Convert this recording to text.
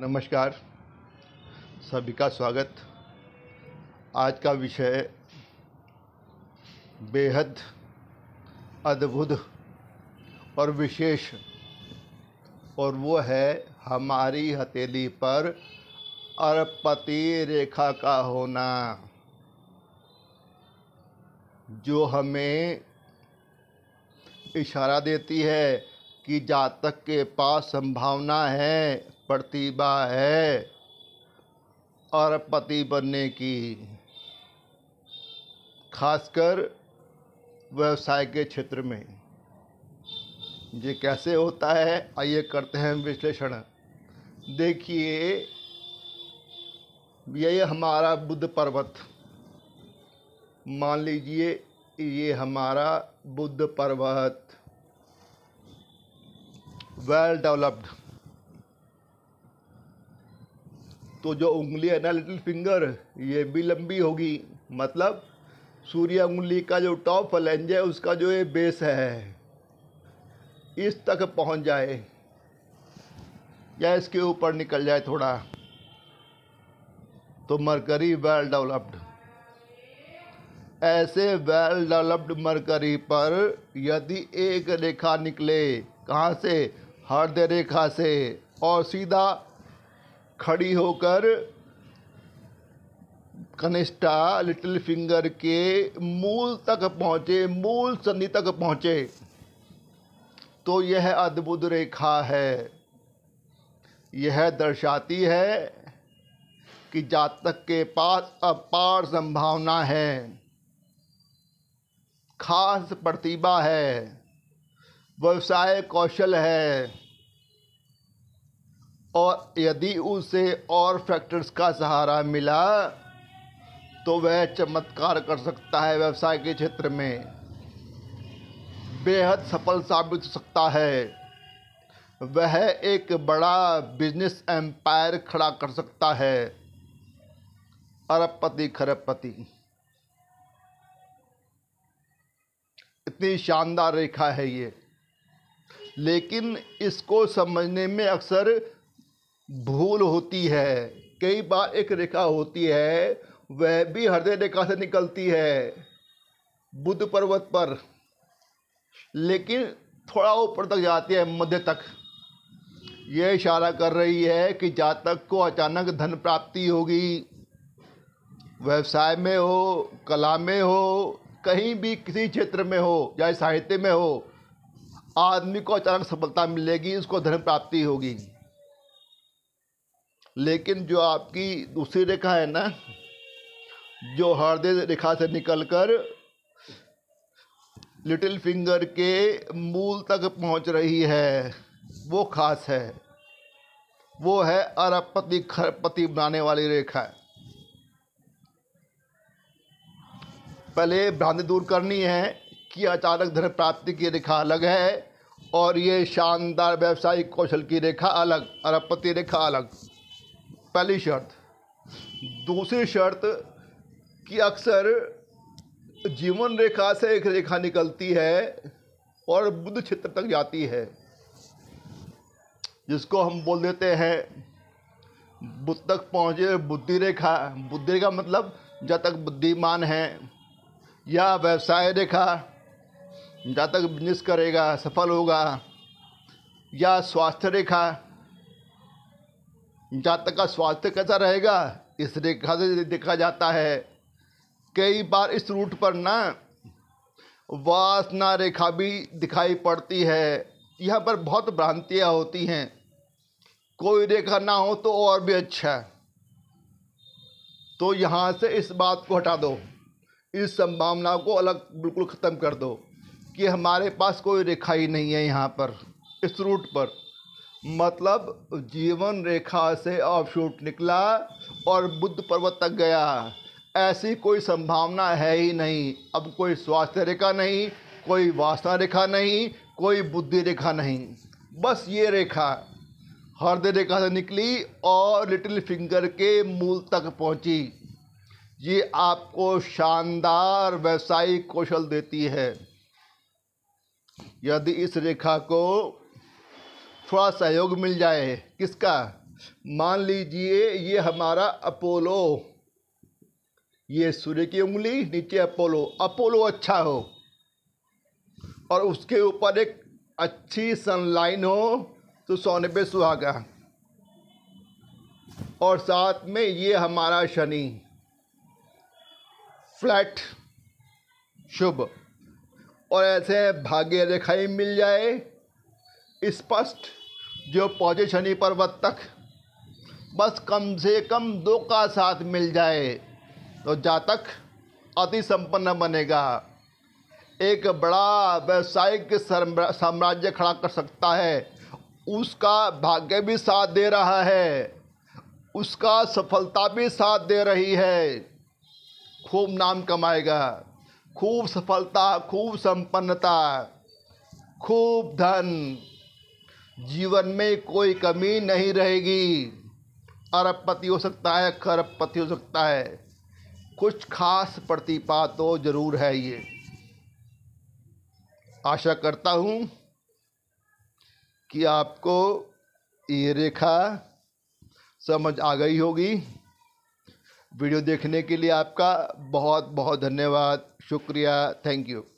नमस्कार सभी का स्वागत आज का विषय बेहद अद्भुत और विशेष और वो है हमारी हथेली पर अरपति रेखा का होना जो हमें इशारा देती है कि जातक के पास संभावना है प्रतिभा है और पति बनने की खासकर व्यवसाय के क्षेत्र में ये कैसे होता है आइए करते हैं विश्लेषण देखिए ये हमारा बुद्ध पर्वत मान लीजिए ये हमारा बुद्ध पर्वत वेल डेवलप्ड तो जो है ना लिटिल फिंगर ये भी लंबी होगी मतलब सूर्य उंगली का जो टॉप फलेंज है उसका जो ये बेस है इस तक पहुंच जाए या इसके ऊपर निकल जाए थोड़ा तो मरकरी वेल डेवलप्ड ऐसे वेल डेवलप्ड मरकरी पर यदि एक रेखा निकले कहाँ से हृदय रेखा से और सीधा खड़ी होकर कनिष्ठा लिटिल फिंगर के मूल तक पहुँचे मूल संधि तक पहुँचे तो यह अद्भुत रेखा है यह दर्शाती है कि जातक के पास अपार संभावना है खास प्रतिभा है व्यवसाय कौशल है और यदि उसे और फैक्टर्स का सहारा मिला तो वह चमत्कार कर सकता है व्यवसाय के क्षेत्र में बेहद सफल साबित हो सकता है वह एक बड़ा बिजनेस एम्पायर खड़ा कर सकता है अरबपति खरबपति इतनी शानदार रेखा है ये लेकिन इसको समझने में अक्सर भूल होती है कई बार एक रेखा होती है वह भी हृदय रेखा से निकलती है बुद्ध पर्वत पर लेकिन थोड़ा ऊपर तक जाती है मध्य तक यह इशारा कर रही है कि जातक को अचानक धन प्राप्ति होगी व्यवसाय में हो कला में हो कहीं भी किसी क्षेत्र में हो चाहे साहित्य में हो आदमी को अचानक सफलता मिलेगी उसको धन प्राप्ति होगी लेकिन जो आपकी दूसरी रेखा है ना जो हृदय रेखा से निकलकर लिटिल फिंगर के मूल तक पहुंच रही है वो खास है वो है अरबपति खरपति बनाने वाली रेखा पहले भ्रांति दूर करनी है कि अचानक धन प्राप्ति की रेखा अलग है और ये शानदार व्यावसायिक कौशल की रेखा अलग अरबपति रेखा अलग पहली शर्त दूसरी शर्त कि अक्सर जीवन रेखा से एक रेखा निकलती है और बुद्ध क्षेत्र तक जाती है जिसको हम बोल देते हैं बुद्ध तक पहुँचे बुद्धि रेखा बुद्धि रेखा मतलब जहाँ तक बुद्धिमान है या व्यवसाय रेखा जहाँ तक बिजनेस करेगा सफल होगा या स्वास्थ्य रेखा जातक का स्वास्थ्य कैसा रहेगा इस रेखा से देखा जाता है कई बार इस रूट पर ना वासना रेखा भी दिखाई पड़ती है यहाँ पर बहुत भ्रांतियाँ होती हैं कोई रेखा ना हो तो और भी अच्छा है तो यहाँ से इस बात को हटा दो इस संभावना को अलग बिल्कुल ख़त्म कर दो कि हमारे पास कोई रेखा ही नहीं है यहाँ पर इस रूट पर मतलब जीवन रेखा से ऑफशूट निकला और बुद्ध पर्वत तक गया ऐसी कोई संभावना है ही नहीं अब कोई स्वास्थ्य रेखा नहीं कोई वासना रेखा नहीं कोई बुद्धि रेखा नहीं बस ये रेखा हृदय रेखा से निकली और लिटिल फिंगर के मूल तक पहुंची ये आपको शानदार व्यवसायिक कौशल देती है यदि इस रेखा को थोड़ा सहयोग मिल जाए किसका मान लीजिए ये हमारा अपोलो ये सूर्य की उंगली नीचे अपोलो अपोलो अच्छा हो और उसके ऊपर एक अच्छी सनलाइन हो तो सोने पे सुहागा और साथ में ये हमारा शनि फ्लैट शुभ और ऐसे भाग्य रेखाएं मिल जाए स्पष्ट जो पहुँचे पर पर्वत तक बस कम से कम दो का साथ मिल जाए तो जातक अति संपन्न बनेगा एक बड़ा व्यवसायिक साम्राज्य खड़ा कर सकता है उसका भाग्य भी साथ दे रहा है उसका सफलता भी साथ दे रही है खूब नाम कमाएगा खूब सफलता खूब संपन्नता खूब धन जीवन में कोई कमी नहीं रहेगी अरबपति हो सकता है खरबपति हो सकता है कुछ खास प्रतिपा तो ज़रूर है ये आशा करता हूँ कि आपको ये रेखा समझ आ गई होगी वीडियो देखने के लिए आपका बहुत बहुत धन्यवाद शुक्रिया थैंक यू